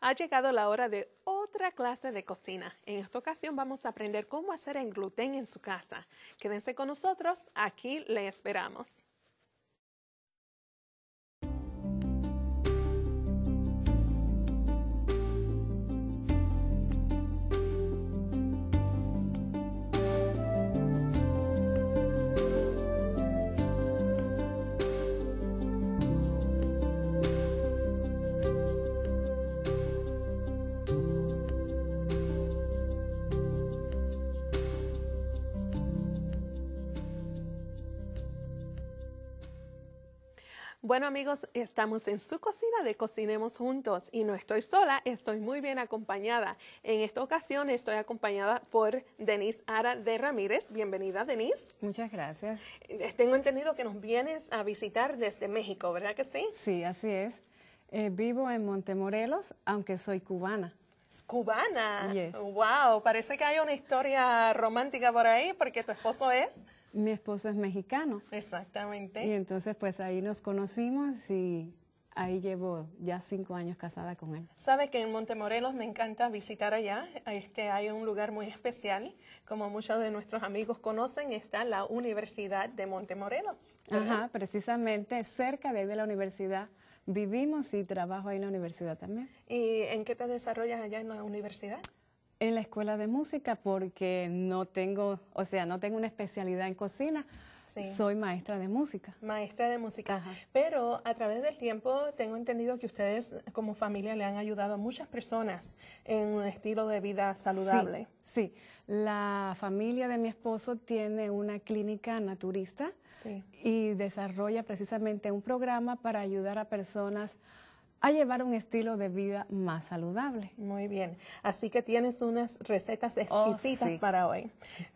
Ha llegado la hora de otra clase de cocina. En esta ocasión vamos a aprender cómo hacer el gluten en su casa. Quédense con nosotros, aquí le esperamos. Bueno amigos, estamos en su cocina de Cocinemos Juntos y no estoy sola, estoy muy bien acompañada. En esta ocasión estoy acompañada por Denise Ara de Ramírez. Bienvenida Denise. Muchas gracias. Eh, tengo entendido que nos vienes a visitar desde México, ¿verdad que sí? Sí, así es. Eh, vivo en Montemorelos, aunque soy cubana. cubana. Wow, parece que hay una historia romántica por ahí porque tu esposo es mi esposo es mexicano. Exactamente. Y entonces pues ahí nos conocimos y ahí llevo ya cinco años casada con él. Sabe que en Montemorelos me encanta visitar allá, es que hay un lugar muy especial, como muchos de nuestros amigos conocen, está la Universidad de Montemorelos. Ajá, precisamente cerca de de la universidad vivimos y trabajo ahí en la universidad también. ¿Y en qué te desarrollas allá en la universidad? En la escuela de música porque no tengo, o sea, no tengo una especialidad en cocina. Soy maestra de música. Maestra de música. Pero a través del tiempo tengo entendido que ustedes como familia le han ayudado a muchas personas en un estilo de vida saludable. Sí, la familia de mi esposo tiene una clínica naturista y desarrolla precisamente un programa para ayudar a personas a llevar un estilo de vida más saludable. Muy bien, así que tienes unas recetas oh, exquisitas para hoy.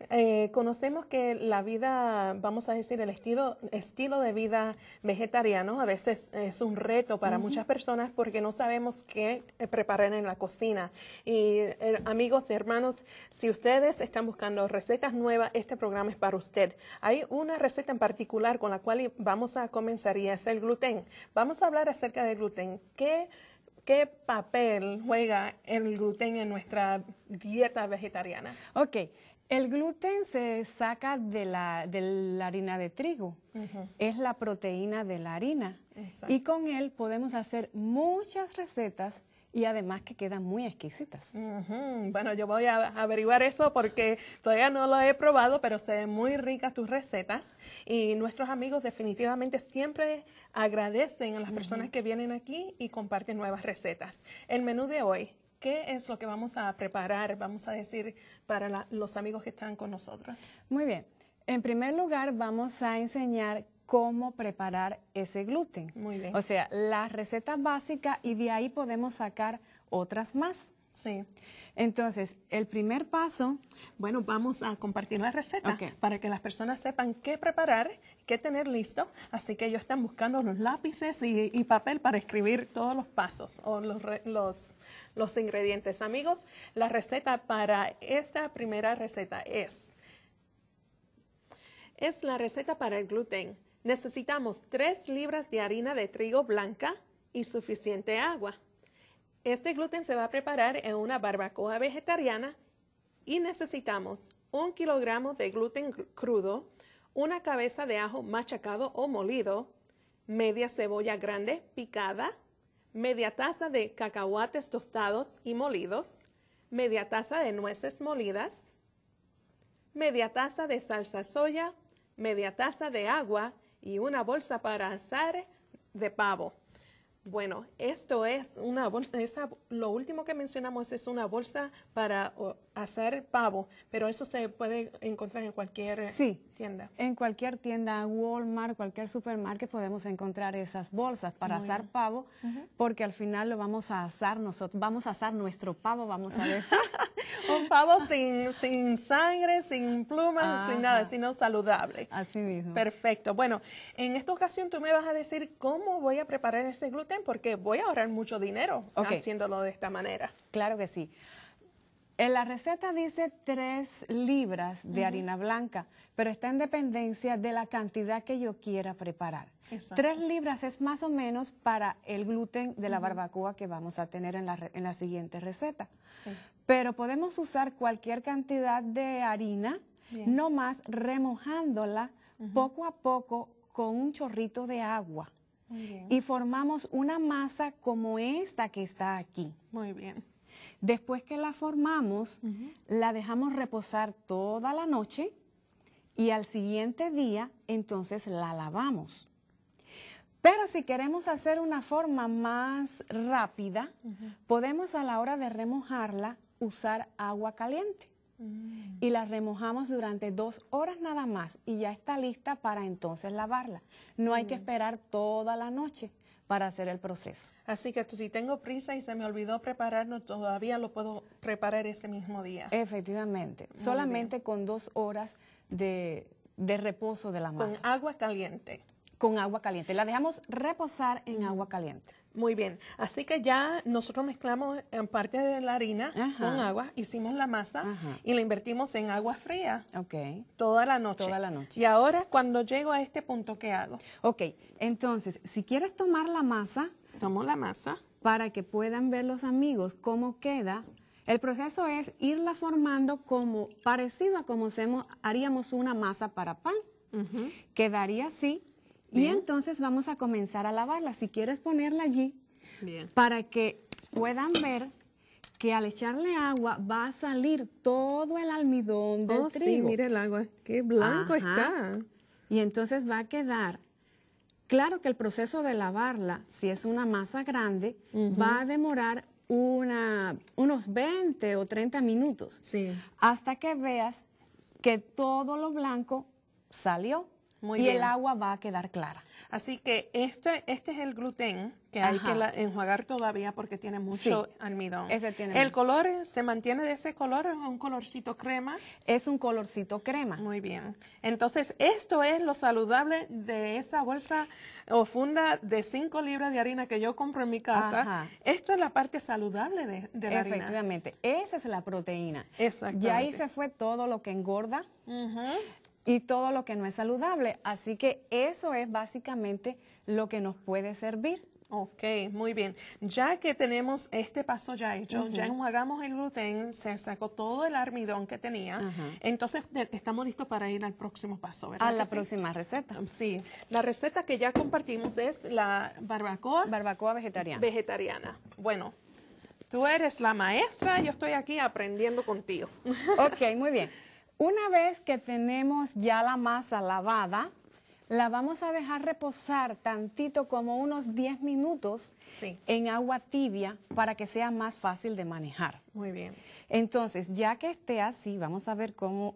Eh, conocemos que la vida, vamos a decir, el estilo, estilo de vida vegetariano a veces es un reto para muchas personas porque no sabemos qué eh, preparar en la cocina. Y er, amigos y hermanos, si ustedes están buscando recetas nuevas, este programa es para usted. Hay una receta en particular con la cual vamos a comenzar y es el gluten. Vamos a hablar acerca del gluten ¿Qué, papel juega el gluten en nuestra dieta vegetariana? Ok, el gluten se saca de la, harina de trigo, es la proteína de la harina. Y con él podemos hacer muchas recetas y además que quedan muy exquisitas. Bueno, yo voy a averiguar eso porque todavía no lo he probado, pero se ven muy ricas tus recetas y nuestros amigos definitivamente siempre agradecen a las personas que vienen aquí y comparten nuevas recetas. El menú de hoy, ¿qué es lo que vamos a preparar, vamos a decir, para los amigos que están con nosotros? Muy bien. En primer lugar, vamos a enseñar cómo preparar ese gluten. Muy bien. O sea, la receta básica y de ahí podemos sacar otras más. Sí. Entonces, el primer paso. Bueno, vamos a compartir la receta para que las personas sepan qué preparar, qué tener listo. Así que yo están buscando los lápices y, papel para escribir todos los pasos o los, los ingredientes. Amigos, la receta para esta primera receta es. Es la receta para el gluten Necesitamos 3 libras de harina de trigo blanca y suficiente agua. Este gluten se va a preparar en una barbacoa vegetariana y necesitamos 1 kilogramo de gluten crudo, una cabeza de ajo machacado o molido, media cebolla grande picada, media taza de cacahuates tostados y molidos, media taza de nueces molidas, media taza de salsa soya, media taza de agua y una bolsa para asar de pavo. Bueno, esto es una bolsa, lo último que mencionamos es una bolsa para hacer pavo, pero eso se puede encontrar en cualquier tienda. En cualquier tienda, Walmart, cualquier supermercado podemos encontrar esas bolsas para asar pavo, porque al final lo vamos a asar nosotros, vamos a asar nuestro pavo, vamos a ver un pavo sin, sin sangre, sin plumas, sin nada, sino saludable. Así mismo. Perfecto. Bueno, en esta ocasión tú me vas a decir cómo voy a preparar ese gluten porque voy a ahorrar mucho dinero haciéndolo de esta manera. Claro que sí. En eh, la receta dice tres libras de harina blanca, pero está en dependencia de la cantidad que yo quiera preparar. Tres libras es más o menos para el gluten de la barbacoa que vamos a tener en la, en la siguiente receta. Sí pero podemos usar cualquier cantidad de harina, no más remojándola poco a poco con un chorrito de agua. Y formamos una masa como esta que está aquí. Muy bien. Después que la formamos, la dejamos reposar toda la noche y al siguiente día entonces la lavamos. Pero si queremos hacer una forma más rápida, podemos a la hora de remojarla usar agua caliente mm. y la remojamos durante dos horas nada más y ya está lista para entonces lavarla. No hay que mm. esperar toda la noche para hacer el proceso. Así que si tengo prisa y se me olvidó prepararlo, todavía lo puedo preparar ese mismo día. Efectivamente, solamente con dos horas de, reposo de la masa. Con agua caliente. Con agua caliente. La dejamos reposar en mm. agua caliente. Muy bien. Así que ya nosotros mezclamos en eh, parte de la harina con agua, hicimos la masa y la invertimos en agua fría okay. toda la noche. Toda la noche. Y ahora cuando llego a este punto, ¿qué hago? Ok, entonces, si quieres tomar la masa... Tomo la masa. Para que puedan ver los amigos cómo queda. El proceso es irla formando como parecido a como hacemos, haríamos una masa para pan. Quedaría así y entonces vamos a comenzar a lavarla. Si quieres ponerla allí, para que puedan ver que al echarle agua va a salir todo el almidón del oh, Sí, mire el agua, qué blanco está. Y entonces va a quedar. Claro que el proceso de lavarla, si es una masa grande, va a demorar unos 20 o 30 minutos. Hasta que veas que todo lo blanco salió y el agua va a quedar clara. Así que este, este es el gluten que hay que enjuagar todavía porque tiene mucho almidón. Ese tiene el color se mantiene de ese color, es un colorcito crema. Es un colorcito crema. Muy bien. Entonces, esto es lo saludable de esa bolsa o funda de 5 libras de harina que yo compro en mi casa. Esto es la parte saludable de, la harina. Efectivamente, esa es la proteína. Exactamente. Y ahí se fue todo lo que engorda y todo lo que no es saludable. Así que eso es básicamente lo que nos puede servir. Ok, muy bien. Ya que tenemos este paso ya hecho, ya -huh. ya el gluten, se sacó todo el armidón que tenía, entonces estamos listos para ir al próximo paso, ¿verdad? A la próxima receta. Um, sí, la receta que ya compartimos es la barbacoa. Barbacoa vegetariana. Vegetariana. Bueno, tú eres la maestra, yo estoy aquí aprendiendo contigo. Ok, muy bien. Una vez que tenemos ya la masa lavada, la vamos a dejar reposar tantito como unos 10 minutos en agua tibia para que sea más fácil de manejar. Muy bien. Entonces, ya que esté así, vamos a ver cómo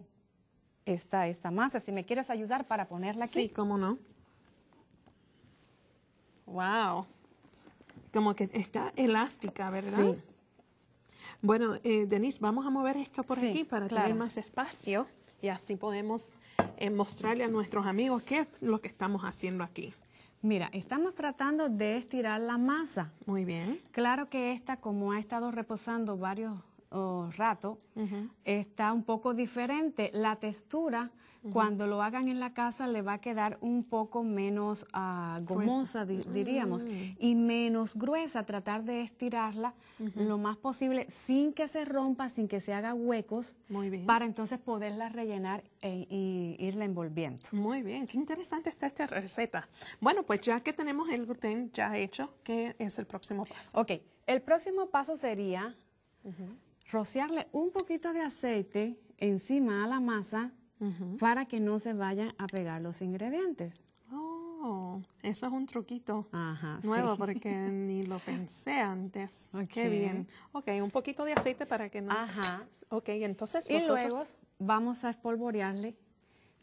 está esta masa. Si me quieres ayudar para ponerla aquí. Sí, cómo no. Wow. Como que está elástica, ¿verdad? Sí. Bueno, eh, Denise, vamos a mover esto por aquí para tener más espacio y así podemos eh, mostrarle a nuestros amigos qué es lo que estamos haciendo aquí. Mira, estamos tratando de estirar la masa. Muy bien. Claro que esta, como ha estado reposando varios oh, ratos, está un poco diferente. La textura cuando lo hagan en la casa le va a quedar un poco menos uh, ah, gomosa, diríamos, y menos gruesa, tratar de estirarla lo más posible sin que se rompa, sin que se haga huecos, para entonces poderla rellenar e, y irla envolviendo. Muy bien, qué interesante está esta receta. Bueno, pues ya que tenemos el gluten ya hecho, ¿qué es el próximo paso? Ok, el próximo paso sería rociarle un poquito de aceite encima a la masa para que no se vayan a pegar los ingredientes. Oh, eso es un truquito nuevo porque ni lo pensé antes. Qué bien. Ok, un poquito de aceite para que no. Ajá. Ok, entonces y vamos a espolvorearle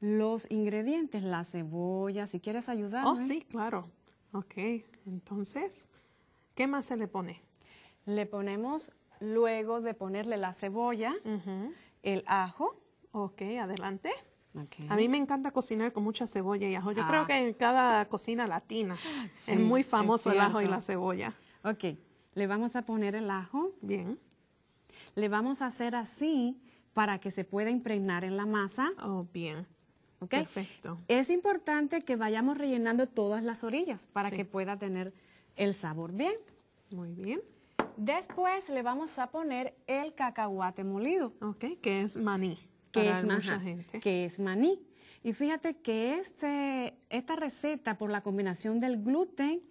los ingredientes, la cebolla, si quieres ayudar. Oh, sí, claro. Ok, entonces, ¿qué más se le pone? Le ponemos, luego de ponerle la cebolla, el ajo, Ok, adelante. A mí me encanta cocinar con mucha cebolla y ajo. Yo creo ah. que en cada cocina latina es muy famoso el ajo y la cebolla. Ok, le vamos a poner el ajo. Bien. Le vamos a hacer así para que se pueda impregnar en la masa. Oh, bien. Okay. Perfecto. Es importante que vayamos rellenando todas las orillas para que pueda tener el sabor bien. Muy bien. Después le vamos a poner el cacahuate molido. Ok, que es maní que, es, maní. Y fíjate que este, esta receta, por la combinación del gluten,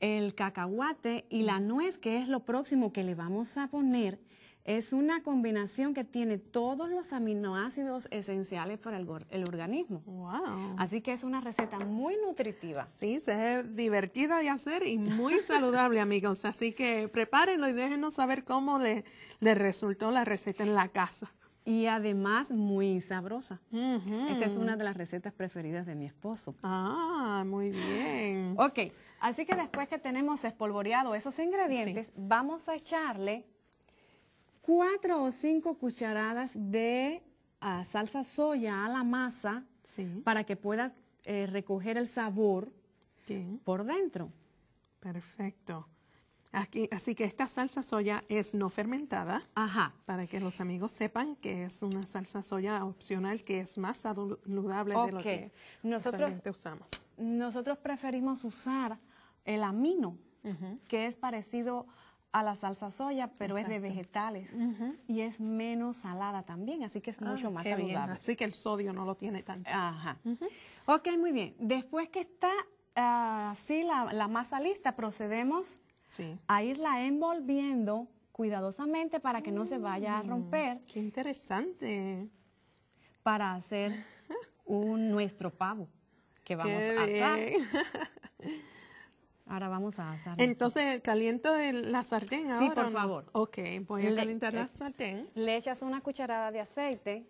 el cacahuate y la mm. nuez, que es lo próximo que le vamos a poner, es una combinación que tiene todos los aminoácidos esenciales para el, organismo. Así que es una receta muy nutritiva. Sí, se es divertida de hacer y muy saludable, amigos. Así que prepárenlo y déjenos saber cómo les le resultó la receta en la casa y además muy sabrosa. Esta es una de las recetas preferidas de mi esposo. Ah, muy bien. Ok, así que después que tenemos espolvoreado esos ingredientes, vamos a echarle cuatro o cinco cucharadas de ah, salsa soya a la masa para que pueda eh, recoger el sabor por dentro. Perfecto así que esta salsa soya es no fermentada. Ajá. Para que los amigos sepan que es una salsa soya opcional que es más saludable de lo que nosotros usamos. Nosotros preferimos usar el amino, que es parecido a la salsa soya, pero es de vegetales y es menos salada también, así que es ah, mucho más saludable. Así que el sodio no lo tiene tanto. Ajá. Ok, muy bien. Después que está así ah, la masa lista, procedemos a irla envolviendo cuidadosamente para que no se vaya a mm, romper. Qué interesante. Para hacer un, nuestro pavo que vamos a asar. Ahora vamos a asar. Entonces, caliento la sartén ahora. Sí, por favor. Ok, voy a calentar la eh, sartén. Le echas una cucharada de aceite.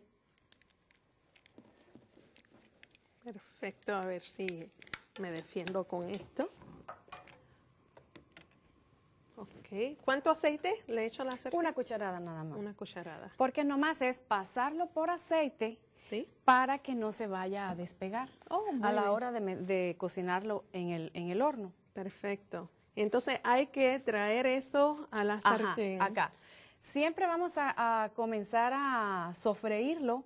Perfecto, a ver si me defiendo con esto. Ok. ¿Cuánto aceite le echo a la sartén? Una cucharada nada más. Una cucharada. Porque nomás es pasarlo por aceite para que no se vaya a despegar oh, a la hora de, cocinarlo en el, horno. Perfecto. Entonces hay que traer eso a la sartén. acá. Siempre vamos a, comenzar a sofreírlo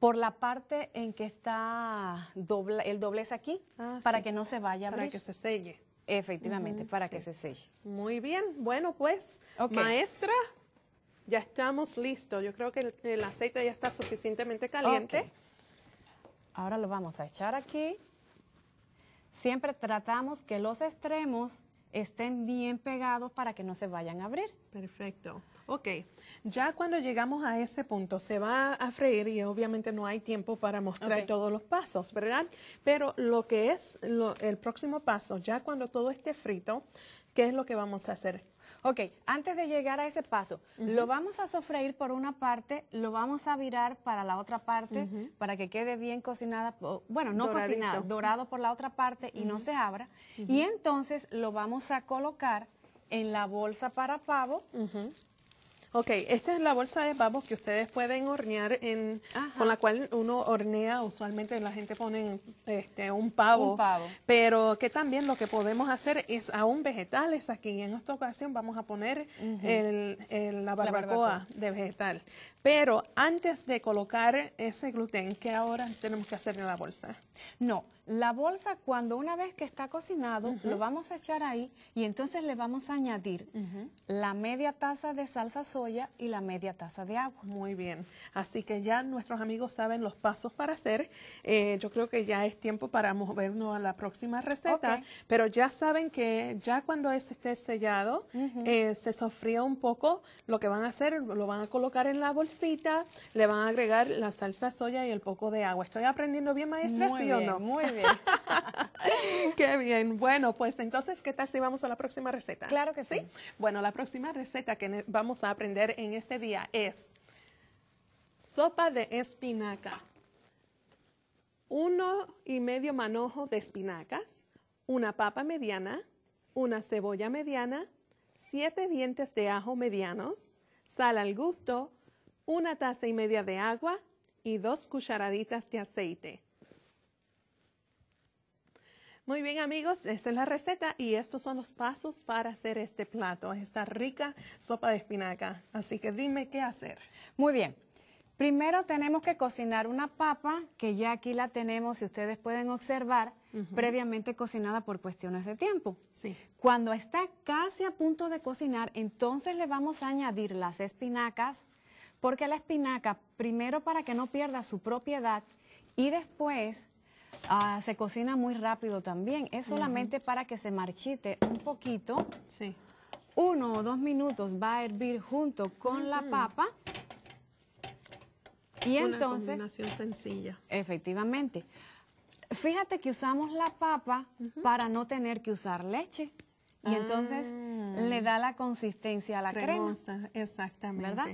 por la parte en que está doble, el doblez aquí, ah, para que no se vaya a abrir. Para que se selle. Efectivamente, para que se selle. Muy bien, bueno pues, maestra, ya estamos listos. Yo creo que el, aceite ya está suficientemente caliente. Ahora lo vamos a echar aquí. Siempre tratamos que los extremos estén bien pegados para que no se vayan a abrir. Perfecto. Ok, ya cuando llegamos a ese punto se va a freír y obviamente no hay tiempo para mostrar todos los pasos, ¿verdad? Pero lo que es lo, el próximo paso, ya cuando todo esté frito, ¿qué es lo que vamos a hacer? Ok, antes de llegar a ese paso, lo vamos a sofreír por una parte, lo vamos a virar para la otra parte, para que quede bien cocinada, bueno, no cocinada, dorado por la otra parte y no se abra. Y entonces lo vamos a colocar en la bolsa para pavo, Ok, esta es la bolsa de pavos que ustedes pueden hornear, en, con la cual uno hornea, usualmente la gente pone este, un, pavo, pero que también lo que podemos hacer es aún vegetales, aquí en esta ocasión vamos a poner la, barbacoa de vegetal, pero antes de colocar ese gluten, ¿qué ahora tenemos que hacer en la bolsa? No, la bolsa cuando una vez que está cocinado, lo vamos a echar ahí y entonces le vamos a añadir la media taza de salsa y la media taza de agua. Muy bien, así que ya nuestros amigos saben los pasos para hacer. Eh, yo creo que ya es tiempo para movernos a la próxima receta, pero ya saben que ya cuando es, esté sellado, eh, se sofría un poco, lo que van a hacer, lo van a colocar en la bolsita, le van a agregar la salsa soya y el poco de agua. ¿Estoy aprendiendo bien, maestra? ¿Sí o no? Muy bien. Qué bien. Bueno, pues entonces, ¿qué tal si vamos a la próxima receta? Claro que sí. sí. Bueno, la próxima receta que vamos a aprender en este día es sopa de espinaca. Uno y medio manojo de espinacas, una papa mediana, una cebolla mediana, siete dientes de ajo medianos, sal al gusto, una taza y media de agua y dos cucharaditas de aceite. Muy bien amigos, esa es la receta y estos son los pasos para hacer este plato, esta rica sopa de espinaca. Así que dime qué hacer. Muy bien. Primero tenemos que cocinar una papa, que ya aquí la tenemos, si ustedes pueden observar, previamente cocinada por cuestiones de tiempo. Sí. Cuando está casi a punto de cocinar, entonces le vamos a añadir las espinacas, porque la espinaca, primero para que no pierda su propiedad, y después Ah, se cocina muy rápido también. Es solamente para que se marchite un poquito. Sí. Uno o dos minutos va a hervir junto con la papa. Y Una entonces... sencilla. Efectivamente. Fíjate que usamos la papa para no tener que usar leche. Y entonces ah. le da la consistencia a la crema. Exactamente. ¿Verdad?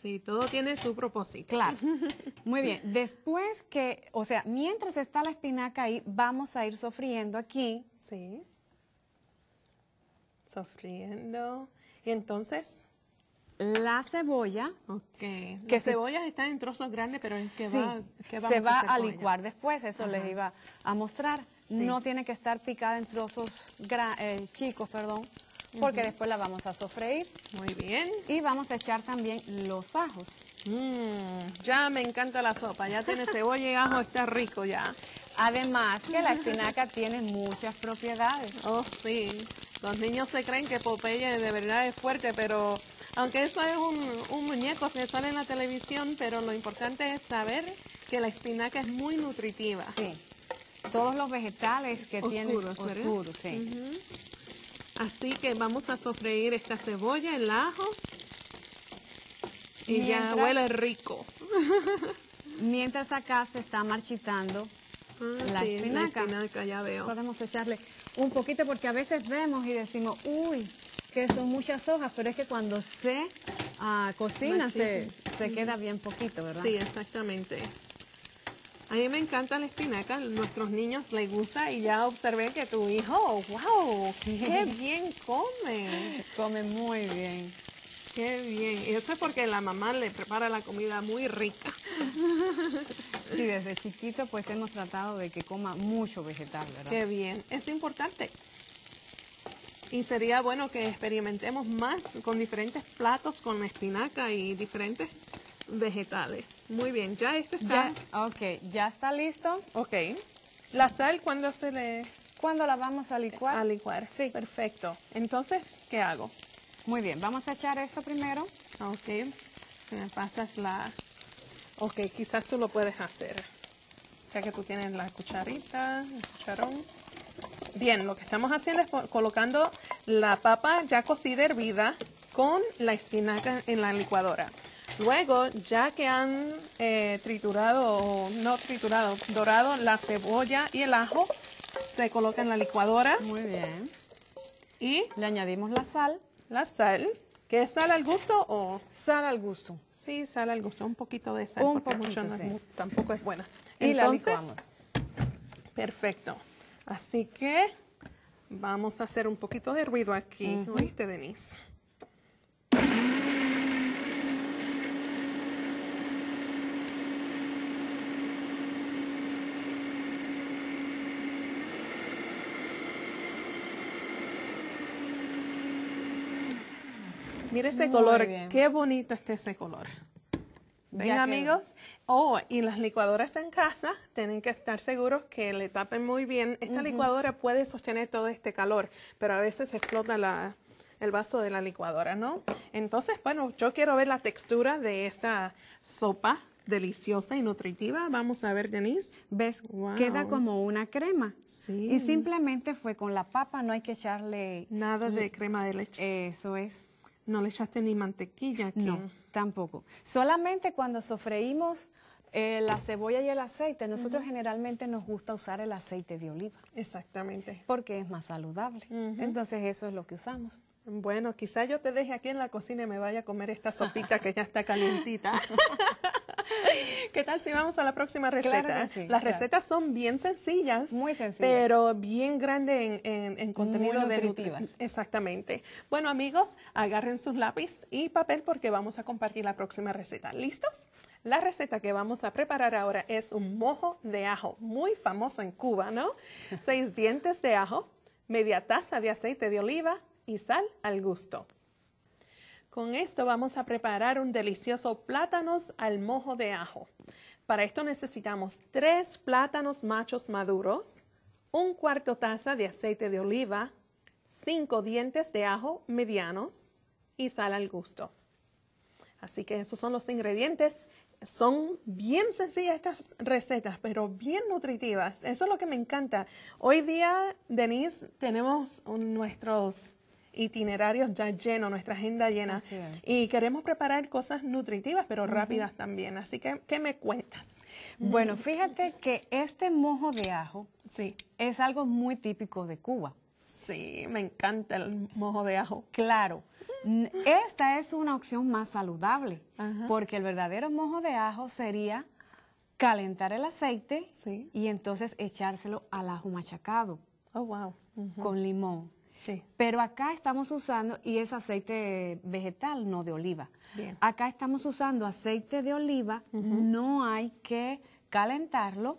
Sí, todo tiene su propósito. Claro. Muy bien. Después que, o sea, mientras está la espinaca ahí, vamos a ir sofriendo aquí. Sí. Sofriendo. Y entonces... La cebolla. Ok. Que cebolla cebollas están en trozos grandes, pero es que va... a se va a, licuar después, eso les iba a mostrar. No tiene que estar picada en trozos eh, chicos, perdón porque después la vamos a sofreír. Muy bien. Y vamos a echar también los ajos. Mmm. ya me encanta la sopa, ya tiene cebolla y ajo, está rico ya. Además que la espinaca tiene muchas propiedades. Oh, sí. Los niños se creen que Popeye de verdad es fuerte, pero aunque eso es un, muñeco que sale en la televisión, pero lo importante es saber que la espinaca es muy nutritiva. Sí. Todos los vegetales que tienen oscuros, tiene, oscuros sí. Así que vamos a sofreír esta cebolla, el ajo. Y ya huele rico. mientras acá se está marchitando ah, la, espinaca. ya veo. Podemos echarle un poquito porque a veces vemos y decimos, uy, que son muchas hojas, pero es que cuando se ah, cocina se, se, queda bien poquito, ¿verdad? Sí, exactamente. A mí me encanta la espinaca, a nuestros niños les gusta y ya observé que tu hijo, wow, qué bien come. Come muy bien. Qué bien. Y eso es porque la mamá le prepara la comida muy rica. Y desde chiquito pues hemos tratado de que coma mucho vegetal, ¿verdad? Qué bien. Es importante. Y sería bueno que experimentemos más con diferentes platos, con espinaca y diferentes vegetales. Muy bien, ya este está. Ya, ya está listo. Ok. La sal, ¿cuándo se le...? cuando la vamos a licuar? A licuar. Sí. Perfecto. Entonces, ¿qué hago? Muy bien, vamos a echar esto primero. Ok. Si me pasas la... Ok, quizás tú lo puedes hacer. Ya que tú tienes la cucharita, el cucharón. Bien, lo que estamos haciendo es colocando la papa ya cocida hervida con la espinaca en la licuadora. Luego, ya que han eh, triturado, no triturado, dorado la cebolla y el ajo, se coloca en la licuadora. Muy bien. Y le añadimos la sal. La sal. ¿Qué es sal al gusto o...? Sal al gusto. Sí, sal al gusto. Un poquito de sal, Un porque mucho no tampoco es buena. Y la licuamos. Perfecto. Así que vamos a hacer un poquito de ruido aquí. ¿Oíste, Denise? Mira ese color, qué bonito está ese color. Ven amigos, oh, y las licuadoras en casa tienen que estar seguros que le tapen muy bien. Esta licuadora puede sostener todo este calor, pero a veces explota la, el vaso de la licuadora, ¿no? Entonces, bueno, yo quiero ver la textura de esta sopa deliciosa y nutritiva. Vamos a ver, Denise. ¿Ves? Queda como una crema. Sí. Y simplemente fue con la papa, no hay que echarle... Nada de crema de leche. Eso es. No le echaste ni mantequilla aquí. No, tampoco. Solamente cuando sofreímos eh, la cebolla y el aceite, nosotros generalmente nos gusta usar el aceite de oliva. Exactamente. Porque es más saludable. Entonces eso es lo que usamos. Bueno, quizá yo te deje aquí en la cocina y me vaya a comer esta sopita que ya está calentita. ¿Qué tal si vamos a la próxima receta? Las recetas son bien sencillas. Muy Pero bien grandes en, contenido nutritivo. exactamente. Bueno, amigos, agarren sus lápiz y papel porque vamos a compartir la próxima receta. ¿Listos? La receta que vamos a preparar ahora es un mojo de ajo, muy famoso en Cuba, ¿no? Seis dientes de ajo, media taza de aceite de oliva y sal al gusto. Con esto vamos a preparar un delicioso plátanos al mojo de ajo. Para esto necesitamos tres plátanos machos maduros, un cuarto taza de aceite de oliva, cinco dientes de ajo medianos y sal al gusto. Así que esos son los ingredientes. Son bien sencillas estas recetas, pero bien nutritivas. Eso es lo que me encanta. Hoy día, Denise, tenemos nuestros itinerarios ya llenos, nuestra agenda llena. Y queremos preparar cosas nutritivas, pero rápidas también. Así que, ¿qué me cuentas? Bueno, fíjate que este mojo de ajo sí. es algo muy típico de Cuba. Sí, me encanta el mojo de ajo. Claro. Esta es una opción más saludable, porque el verdadero mojo de ajo sería calentar el aceite y entonces echárselo al ajo machacado. Oh, wow. Con limón. Pero acá estamos usando, y es aceite vegetal, no de oliva. Acá estamos usando aceite de oliva, no hay que calentarlo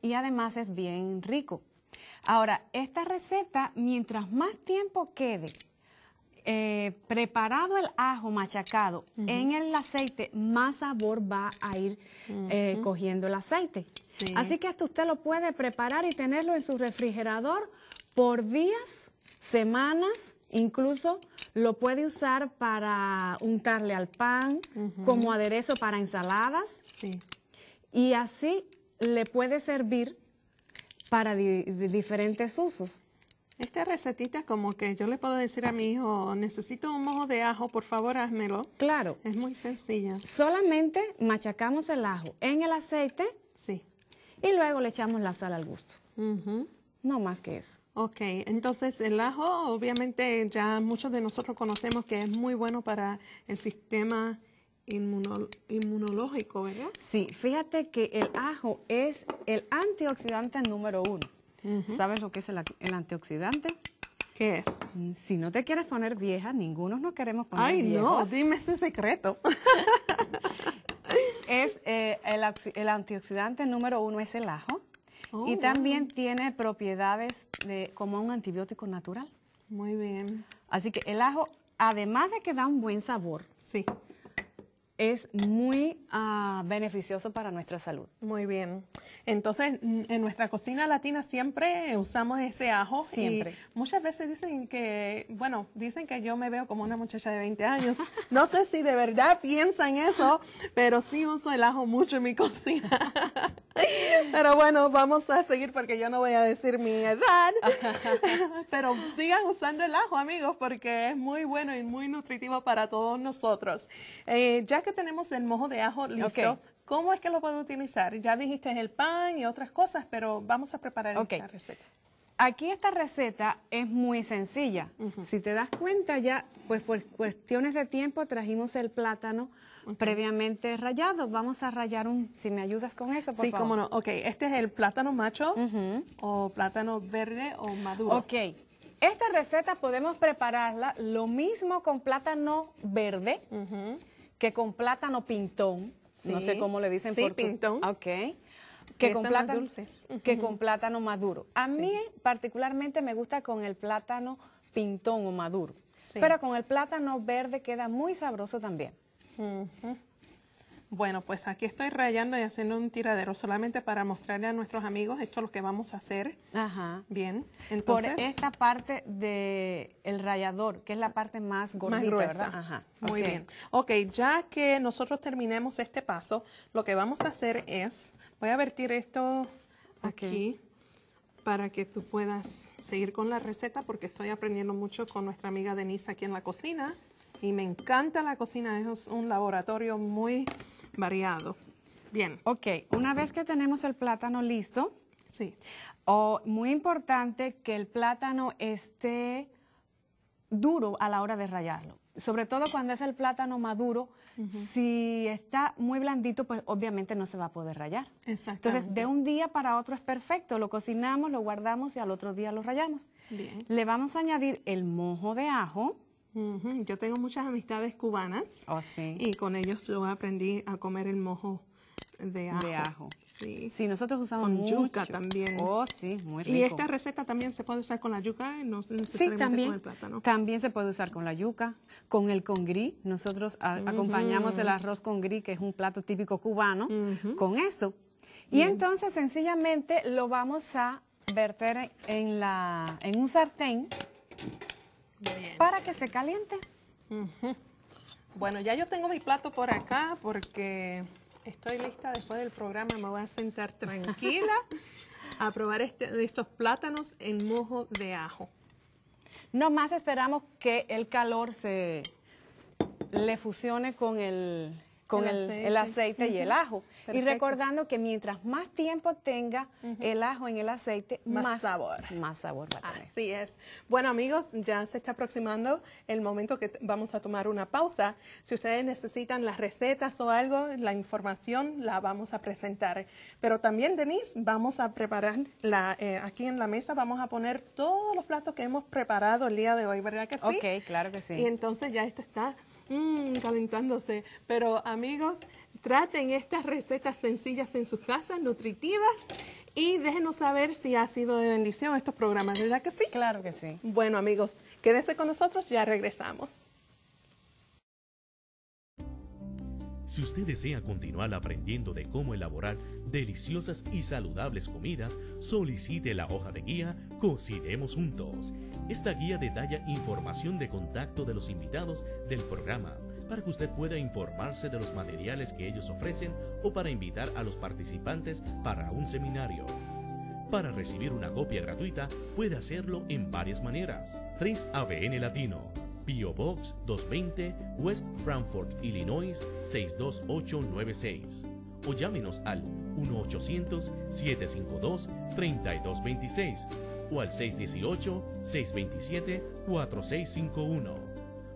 y además es bien rico. Ahora, esta receta, mientras más tiempo quede eh, preparado el ajo machacado en el aceite, más sabor va a ir eh, cogiendo el aceite. Así que esto usted lo puede preparar y tenerlo en su refrigerador por días semanas, incluso lo puede usar para untarle al pan, como aderezo para ensaladas. Y así le puede servir para diferentes usos. Esta recetita como que yo le puedo decir a mi hijo, necesito un mojo de ajo, por favor házmelo. Claro. Es muy sencilla. Solamente machacamos el ajo en el aceite. Sí. Y luego le echamos la sal al gusto. No más que eso. Ok, entonces el ajo obviamente ya muchos de nosotros conocemos que es muy bueno para el sistema inmunológico, ¿verdad? Sí, fíjate que el ajo es el antioxidante número uno. ¿Sabes lo que es el, antioxidante? ¿Qué es? Mm, si no te quieres poner vieja, ninguno nos queremos poner vieja. Ay, no, dime ese secreto. es eh, el antioxidante número uno es el ajo y oh, también tiene propiedades de, como un antibiótico natural. Muy bien. Así que el ajo, además de que da un buen sabor, sí es muy ah, beneficioso para nuestra salud. Muy bien. Entonces, en nuestra cocina latina siempre usamos ese ajo. Siempre. muchas veces dicen que, bueno, dicen que yo me veo como una muchacha de 20 años. No sé si de verdad piensan eso, pero sí uso el ajo mucho en mi cocina. Pero bueno, vamos a seguir porque yo no voy a decir mi edad. Pero sigan usando el ajo, amigos, porque es muy bueno y muy nutritivo para todos nosotros. Eh, tenemos el mojo de ajo listo, ¿cómo es que lo puedo utilizar? Ya dijiste el pan y otras cosas, pero vamos a preparar esta receta. Aquí esta receta es muy sencilla. Si te das cuenta ya, pues por cuestiones de tiempo trajimos el plátano previamente rayado. Vamos a rallar un, si me ayudas con eso, por sí, favor. Sí, cómo no. Ok, este es el plátano macho o plátano verde o maduro. Ok, esta receta podemos prepararla lo mismo con plátano verde que con plátano pintón, no sé cómo le dicen sí, pintón. ok. Que con, plátano, que con plátano maduro. A mí particularmente me gusta con el plátano pintón o maduro. Pero con el plátano verde queda muy sabroso también. Bueno, pues aquí estoy rayando y haciendo un tiradero solamente para mostrarle a nuestros amigos esto es lo que vamos a hacer. Ajá. Bien. Entonces, Por esta parte del el rayador, que es la parte más gordita, gruesa. Ajá. Muy bien. Ok, ya que nosotros terminemos este paso, lo que vamos a hacer es, voy a vertir esto aquí para que tú puedas seguir con la receta porque estoy aprendiendo mucho con nuestra amiga Denise aquí en la cocina y me encanta la cocina, es un laboratorio muy Variado. Bien. Ok, una vez que tenemos el plátano listo, sí. o muy importante que el plátano esté duro a la hora de rayarlo. Sobre todo cuando es el plátano maduro, si está muy blandito, pues obviamente no se va a poder rayar. Exacto. Entonces, de un día para otro es perfecto. Lo cocinamos, lo guardamos y al otro día lo rayamos. Bien. Le vamos a añadir el mojo de ajo. Yo tengo muchas amistades cubanas. Oh, sí. Y con ellos yo aprendí a comer el mojo de ajo. Sí. sí. nosotros usamos con yuca también. Oh, sí, muy rico. Y esta receta también se puede usar con la yuca, eh, no necesariamente con el plátano. También se puede usar con la yuca, con el congrí. Nosotros acompañamos el arroz con gris, que es un plato típico cubano, con esto. Y entonces sencillamente lo vamos a verter en, la, en un sartén que se caliente. Bueno, ya yo tengo mi plato por acá porque estoy lista después del programa. Me voy a sentar tranquila a probar este, estos plátanos en mojo de ajo. Nomás esperamos que el calor se le fusione con el con el, aceite, y el ajo. Y recordando que mientras más tiempo tenga el ajo en el aceite, más, sabor. Más sabor va a Así es. Bueno, amigos, ya se está aproximando el momento que vamos a tomar una pausa. Si ustedes necesitan las recetas o algo, la información la vamos a presentar. Pero también, Denise, vamos a preparar la, eh, aquí en la mesa, vamos a poner todos los platos que hemos preparado el día de hoy, ¿verdad que sí? Ok, claro que sí. Y entonces ya esto está mmm, calentándose. Pero amigos, traten estas recetas sencillas en sus casas, nutritivas, y déjenos saber si ha sido de bendición estos programas, ¿verdad que sí? Claro que sí. Bueno amigos, quédense con nosotros, ya regresamos. Si usted desea continuar aprendiendo de cómo elaborar deliciosas y saludables comidas, solicite la hoja de guía Cocinemos Juntos. Esta guía detalla información de contacto de los invitados del programa para que usted pueda informarse de los materiales que ellos ofrecen o para invitar a los participantes para un seminario. Para recibir una copia gratuita puede hacerlo en varias maneras. 3ABN Latino PO Box 220 West Frankfort, Illinois 62896 o llámenos al 1-800-752-3226 o al 618-627-4651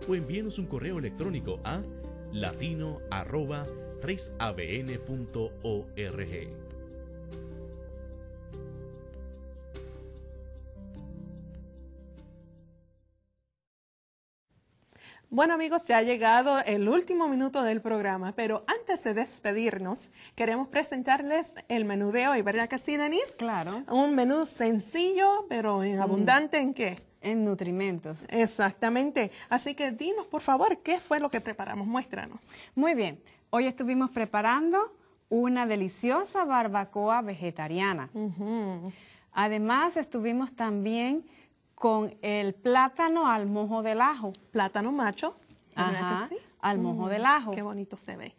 o envíenos un correo electrónico a latino 3abn.org. Bueno amigos, ya ha llegado el último minuto del programa, pero antes de despedirnos, queremos presentarles el menú de hoy, ¿verdad que sí, Denise? Claro. Un menú sencillo, pero en mm. abundante en qué? En nutrimentos. Exactamente. Así que dinos, por favor, qué fue lo que preparamos, muéstranos. Muy bien, hoy estuvimos preparando una deliciosa barbacoa vegetariana. Además, estuvimos también con el plátano al mojo del ajo. Plátano macho, al mojo del mm, ajo. Qué bonito se ve.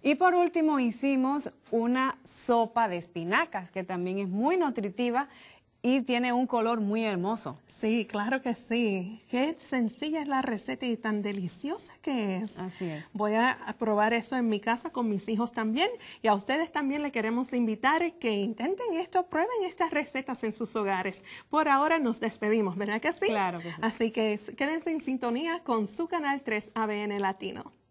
Y por último hicimos una sopa de espinacas, que también es muy nutritiva y tiene un color muy hermoso. Sí, claro que sí. Qué sencilla es la receta y tan deliciosa que es. Así es. Voy a probar eso en mi casa con mis hijos también y a ustedes también le queremos invitar que intenten esto, prueben estas recetas en sus hogares. Por ahora nos despedimos, ¿verdad que sí? Claro que Así que quédense en sintonía con su canal 3ABN Latino.